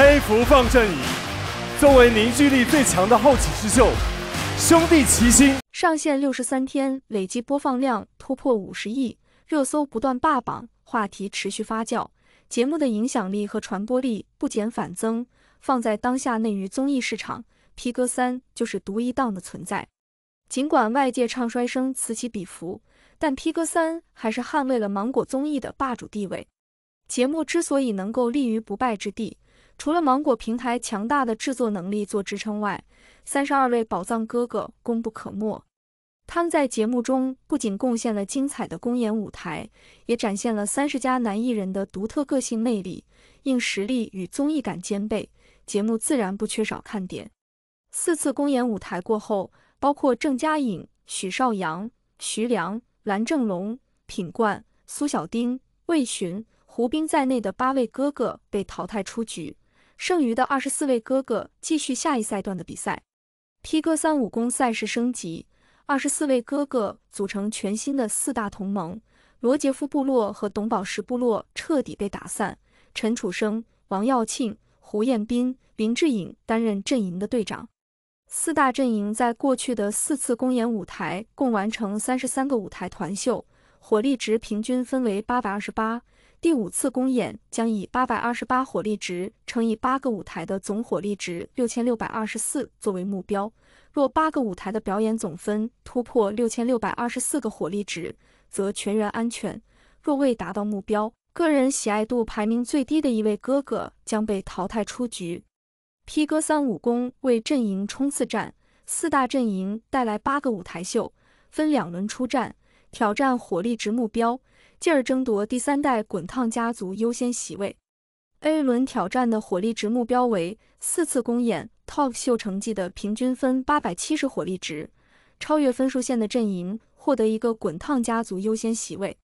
黑服放正椅，作为凝聚力最强的后起之秀，兄弟齐心。上线六十三天，累计播放量突破五十亿，热搜不断霸榜，话题持续发酵，节目的影响力和传播力不减反增。放在当下内娱综艺市场，《披哥三》就是独一档的存在。尽管外界唱衰声此起彼伏，但《披哥三》还是捍卫了芒果综艺的霸主地位。节目之所以能够立于不败之地，除了芒果平台强大的制作能力做支撑外，三十二位宝藏哥哥功不可没。他们在节目中不仅贡献了精彩的公演舞台，也展现了三十家男艺人的独特个性魅力，硬实力与综艺感兼备，节目自然不缺少看点。四次公演舞台过后，包括郑嘉颖、许绍洋、徐良、蓝正龙、品冠、苏小丁、魏巡、胡兵在内的八位哥哥被淘汰出局。剩余的二十四位哥哥继续下一赛段的比赛。P 哥三武功赛事升级，二十四位哥哥组成全新的四大同盟。罗杰夫部落和董宝石部落彻底被打散。陈楚生、王耀庆、胡彦斌、林志颖担任阵营的队长。四大阵营在过去的四次公演舞台共完成三十三个舞台团秀，火力值平均分为八百二十八。第五次公演将以八百二十八火力值乘以八个舞台的总火力值六千六百二十四作为目标。若八个舞台的表演总分突破六千六百二十四个火力值，则全员安全；若未达到目标，个人喜爱度排名最低的一位哥哥将被淘汰出局。P 哥三武功为阵营冲刺战，四大阵营带来八个舞台秀，分两轮出战，挑战火力值目标。进而争夺第三代滚烫家族优先席位。A 轮挑战的火力值目标为四次公演 Top 秀成绩的平均分八百七十火力值，超越分数线的阵营获得一个滚烫家族优先席位。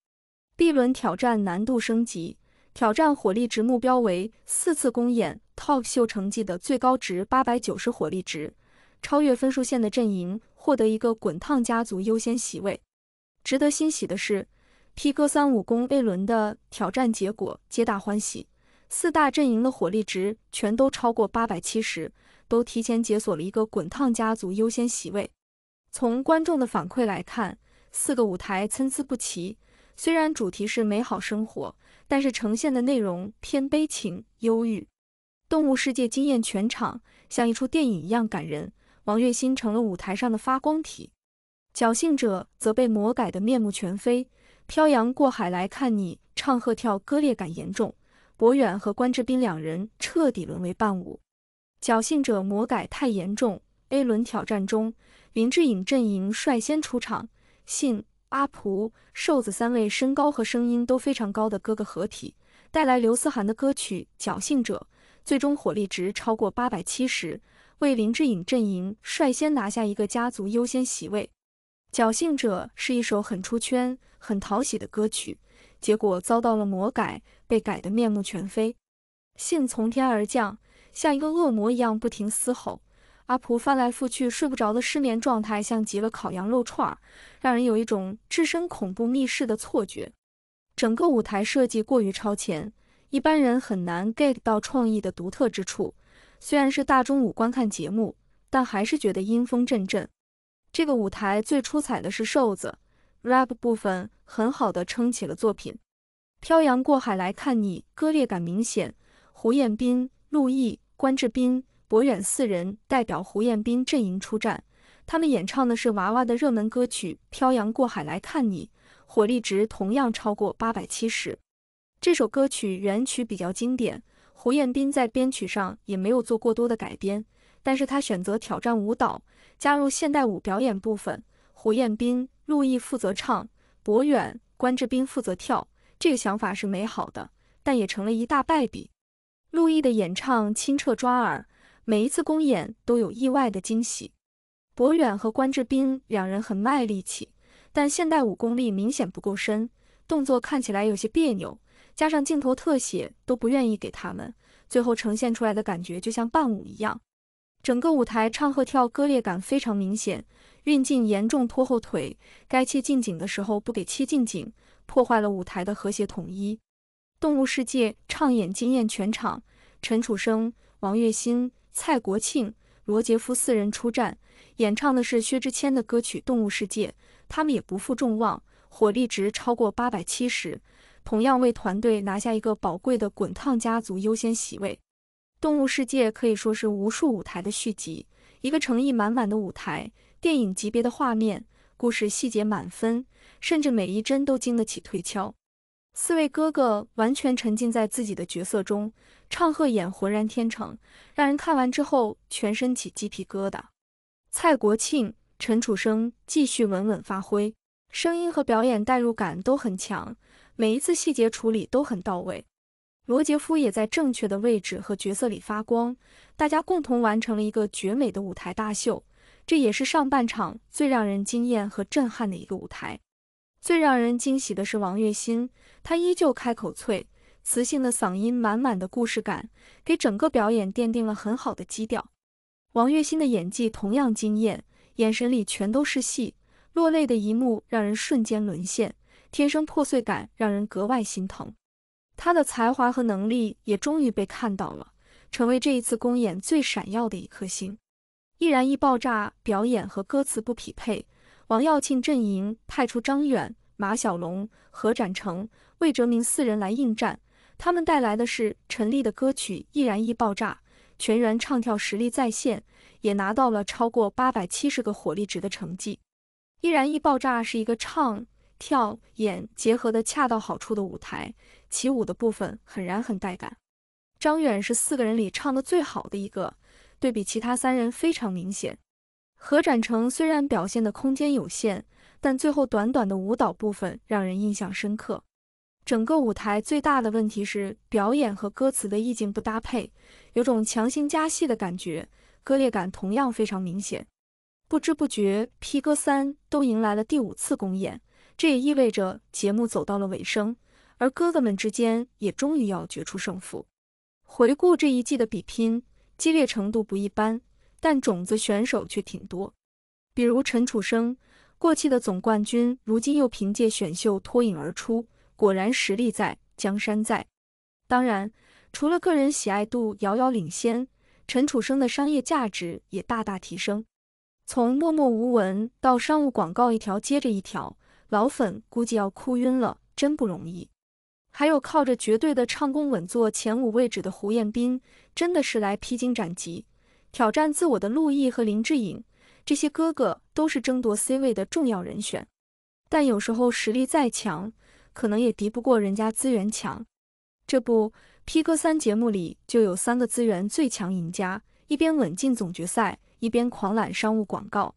B 轮挑战难度升级，挑战火力值目标为四次公演 Top 秀成绩的最高值八百九十火力值，超越分数线的阵营获得一个滚烫家族优先席位。值得欣喜的是。P 哥三五公 A 轮的挑战结果皆大欢喜，四大阵营的火力值全都超过八百七十，都提前解锁了一个滚烫家族优先席位。从观众的反馈来看，四个舞台参差不齐，虽然主题是美好生活，但是呈现的内容偏悲情忧郁。动物世界惊艳全场，像一出电影一样感人。王栎鑫成了舞台上的发光体，侥幸者则被魔改的面目全非。漂洋过海来看你，唱和跳，割裂感严重。博远和关智斌两人彻底沦为伴舞。侥幸者魔改太严重。A 轮挑战中，林志颖阵营率先出场，信、阿璞、瘦子三位身高和声音都非常高的哥哥合体，带来刘思涵的歌曲《侥幸者》，最终火力值超过八百七十，为林志颖阵营率先拿下一个家族优先席位。侥幸者是一首很出圈、很讨喜的歌曲，结果遭到了魔改，被改得面目全非。信从天而降，像一个恶魔一样不停嘶吼。阿蒲翻来覆去睡不着的失眠状态，像极了烤羊肉串，让人有一种置身恐怖密室的错觉。整个舞台设计过于超前，一般人很难 get 到创意的独特之处。虽然是大中午观看节目，但还是觉得阴风阵阵。这个舞台最出彩的是瘦子，rap 部分很好的撑起了作品。漂洋过海来看你，割裂感明显。胡彦斌、陆毅、关智斌、博远四人代表胡彦斌阵营出战，他们演唱的是娃娃的热门歌曲《漂洋过海来看你》，火力值同样超过八百七十。这首歌曲原曲比较经典，胡彦斌在编曲上也没有做过多的改编。但是他选择挑战舞蹈，加入现代舞表演部分。胡彦斌、陆毅负责唱，博远、关智斌负责跳。这个想法是美好的，但也成了一大败笔。陆毅的演唱清澈抓耳，每一次公演都有意外的惊喜。博远和关智斌两人很卖力气，但现代舞功力明显不够深，动作看起来有些别扭，加上镜头特写都不愿意给他们，最后呈现出来的感觉就像伴舞一样。整个舞台唱、和、跳割裂感非常明显，运镜严重拖后腿，该切近景的时候不给切近景，破坏了舞台的和谐统一。动物世界唱演惊艳全场，陈楚生、王栎鑫、蔡国庆、罗杰夫四人出战，演唱的是薛之谦的歌曲《动物世界》，他们也不负众望，火力值超过八百七十，同样为团队拿下一个宝贵的滚烫家族优先席位。动物世界可以说是无数舞台的续集，一个诚意满满的舞台，电影级别的画面，故事细节满分，甚至每一帧都经得起推敲。四位哥哥完全沉浸在自己的角色中，唱和演浑然天成，让人看完之后全身起鸡皮疙瘩。蔡国庆、陈楚生继续稳稳发挥，声音和表演代入感都很强，每一次细节处理都很到位。罗杰夫也在正确的位置和角色里发光，大家共同完成了一个绝美的舞台大秀，这也是上半场最让人惊艳和震撼的一个舞台。最让人惊喜的是王栎鑫，他依旧开口脆，磁性的嗓音，满满的故事感，给整个表演奠定了很好的基调。王栎鑫的演技同样惊艳，眼神里全都是戏，落泪的一幕让人瞬间沦陷，天生破碎感让人格外心疼。他的才华和能力也终于被看到了，成为这一次公演最闪耀的一颗星。《易燃易爆炸》表演和歌词不匹配，王耀庆阵营派出张远、马小龙、何展成、魏哲鸣四人来应战。他们带来的是陈丽的歌曲《易燃易爆炸》，全员唱跳实力在线，也拿到了超过八百七十个火力值的成绩。《易燃易爆炸》是一个唱。跳演结合的恰到好处的舞台，起舞的部分很燃很带感。张远是四个人里唱的最好的一个，对比其他三人非常明显。何展成虽然表现的空间有限，但最后短短的舞蹈部分让人印象深刻。整个舞台最大的问题是表演和歌词的意境不搭配，有种强行加戏的感觉，割裂感同样非常明显。不知不觉，P 哥三都迎来了第五次公演。这也意味着节目走到了尾声，而哥哥们之间也终于要决出胜负。回顾这一季的比拼，激烈程度不一般，但种子选手却挺多。比如陈楚生，过气的总冠军，如今又凭借选秀脱颖而出，果然实力在，江山在。当然，除了个人喜爱度遥遥领先，陈楚生的商业价值也大大提升，从默默无闻到商务广告一条接着一条。老粉估计要哭晕了，真不容易。还有靠着绝对的唱功稳坐前五位置的胡彦斌，真的是来披荆斩棘、挑战自我的。陆毅和林志颖这些哥哥都是争夺 C 位的重要人选。但有时候实力再强，可能也敌不过人家资源强。这不，P 哥三节目里就有三个资源最强赢家，一边稳进总决赛，一边狂揽商务广告。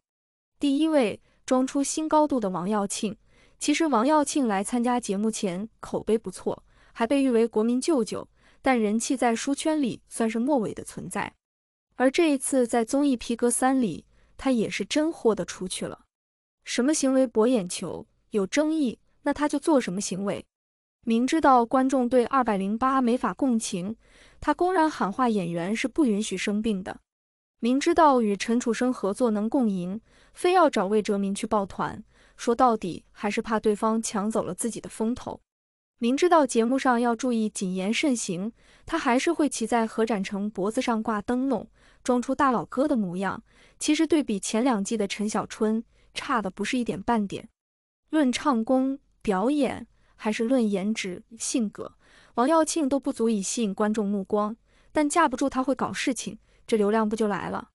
第一位装出新高度的王耀庆。其实王耀庆来参加节目前口碑不错，还被誉为国民舅舅，但人气在书圈里算是末尾的存在。而这一次在综艺《皮革三》里，他也是真豁得出去了。什么行为博眼球、有争议，那他就做什么行为。明知道观众对二百零八没法共情，他公然喊话演员是不允许生病的。明知道与陈楚生合作能共赢，非要找魏哲民去抱团。说到底还是怕对方抢走了自己的风头，明知道节目上要注意谨言慎行，他还是会骑在何展成脖子上挂灯笼，装出大老哥的模样。其实对比前两季的陈小春，差的不是一点半点。论唱功、表演，还是论颜值、性格，王耀庆都不足以吸引观众目光。但架不住他会搞事情，这流量不就来了？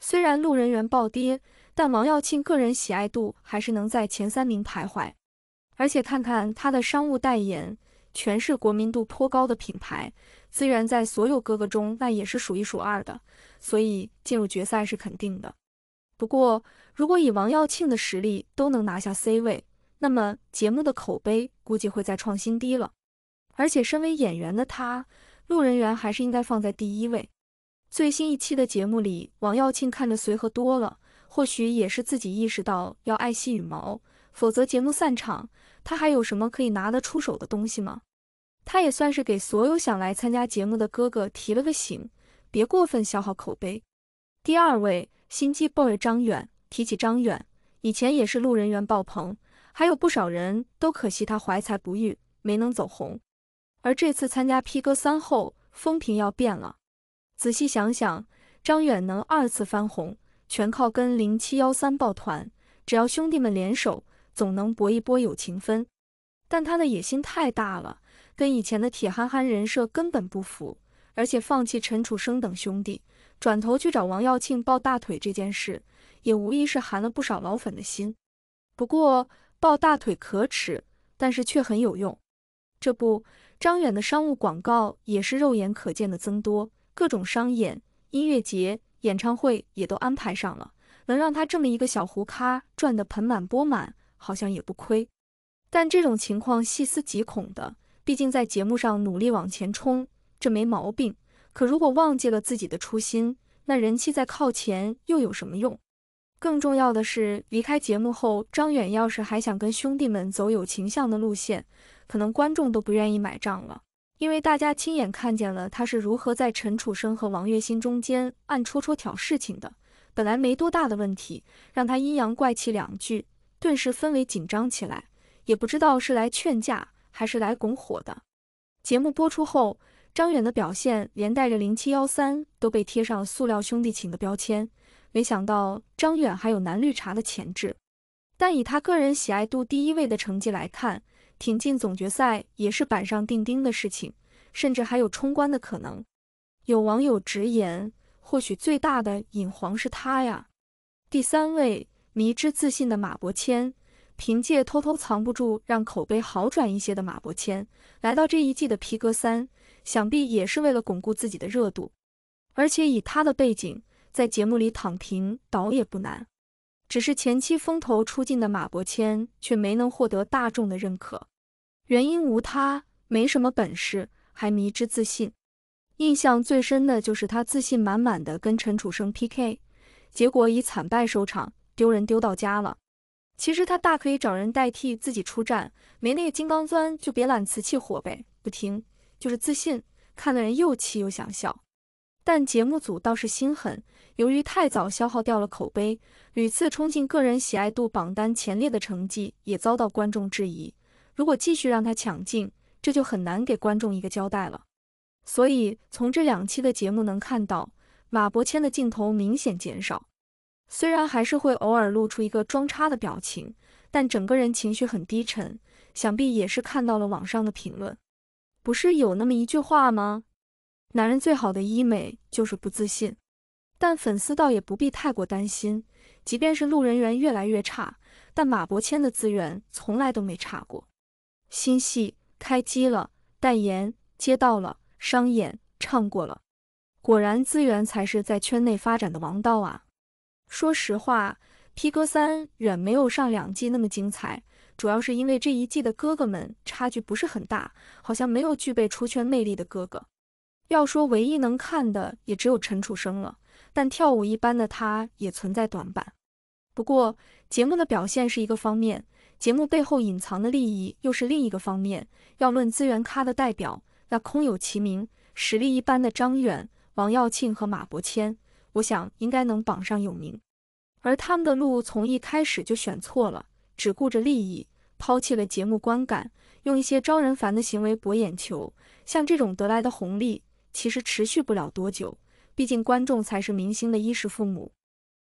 虽然路人缘暴跌。但王耀庆个人喜爱度还是能在前三名徘徊，而且看看他的商务代言，全是国民度颇高的品牌，资源在所有哥哥中那也是数一数二的，所以进入决赛是肯定的。不过，如果以王耀庆的实力都能拿下 C 位，那么节目的口碑估计会再创新低了。而且，身为演员的他，路人缘还是应该放在第一位。最新一期的节目里，王耀庆看着随和多了。或许也是自己意识到要爱惜羽毛，否则节目散场，他还有什么可以拿得出手的东西吗？他也算是给所有想来参加节目的哥哥提了个醒，别过分消耗口碑。第二位心机 boy 张远，提起张远，以前也是路人缘爆棚，还有不少人都可惜他怀才不遇，没能走红。而这次参加《P 哥三》后，风评要变了。仔细想想，张远能二次翻红。全靠跟零七幺三抱团，只要兄弟们联手，总能搏一波友情分。但他的野心太大了，跟以前的铁憨憨人设根本不符，而且放弃陈楚生等兄弟，转头去找王耀庆抱大腿这件事，也无疑是寒了不少老粉的心。不过抱大腿可耻，但是却很有用。这不，张远的商务广告也是肉眼可见的增多，各种商演、音乐节。演唱会也都安排上了，能让他这么一个小胡咖赚得盆满钵满，好像也不亏。但这种情况细思极恐的，毕竟在节目上努力往前冲，这没毛病。可如果忘记了自己的初心，那人气再靠前又有什么用？更重要的是，离开节目后，张远要是还想跟兄弟们走友情向的路线，可能观众都不愿意买账了。因为大家亲眼看见了他是如何在陈楚生和王栎鑫中间暗戳戳挑事情的，本来没多大的问题，让他阴阳怪气两句，顿时氛围紧张起来。也不知道是来劝架还是来拱火的。节目播出后，张远的表现连带着零七幺三都被贴上了“塑料兄弟情”的标签。没想到张远还有男绿茶的潜质，但以他个人喜爱度第一位的成绩来看。挺进总决赛也是板上钉钉的事情，甚至还有冲冠的可能。有网友直言，或许最大的隐皇是他呀。第三位迷之自信的马伯骞，凭借偷偷藏不住让口碑好转一些的马伯骞来到这一季的《皮革三》，想必也是为了巩固自己的热度。而且以他的背景，在节目里躺平倒也不难。只是前期风头出尽的马伯骞却没能获得大众的认可，原因无他，没什么本事，还迷之自信。印象最深的就是他自信满满的跟陈楚生 PK，结果以惨败收场，丢人丢到家了。其实他大可以找人代替自己出战，没那个金刚钻就别揽瓷器活呗。不听，就是自信，看得人又气又想笑。但节目组倒是心狠。由于太早消耗掉了口碑，屡次冲进个人喜爱度榜单前列的成绩也遭到观众质疑。如果继续让他抢镜，这就很难给观众一个交代了。所以从这两期的节目能看到，马伯骞的镜头明显减少。虽然还是会偶尔露出一个装叉的表情，但整个人情绪很低沉，想必也是看到了网上的评论。不是有那么一句话吗？男人最好的医美就是不自信。但粉丝倒也不必太过担心，即便是路人缘越来越差，但马伯骞的资源从来都没差过。新戏开机了，代言接到了，商演唱过了，果然资源才是在圈内发展的王道啊！说实话，《P 哥三》远没有上两季那么精彩，主要是因为这一季的哥哥们差距不是很大，好像没有具备出圈魅力的哥哥。要说唯一能看的，也只有陈楚生了。但跳舞一般的他，也存在短板。不过节目的表现是一个方面，节目背后隐藏的利益又是另一个方面。要论资源咖的代表，那空有其名，实力一般的张远、王耀庆和马伯骞，我想应该能榜上有名。而他们的路从一开始就选错了，只顾着利益，抛弃了节目观感，用一些招人烦的行为博眼球。像这种得来的红利，其实持续不了多久。毕竟，观众才是明星的衣食父母。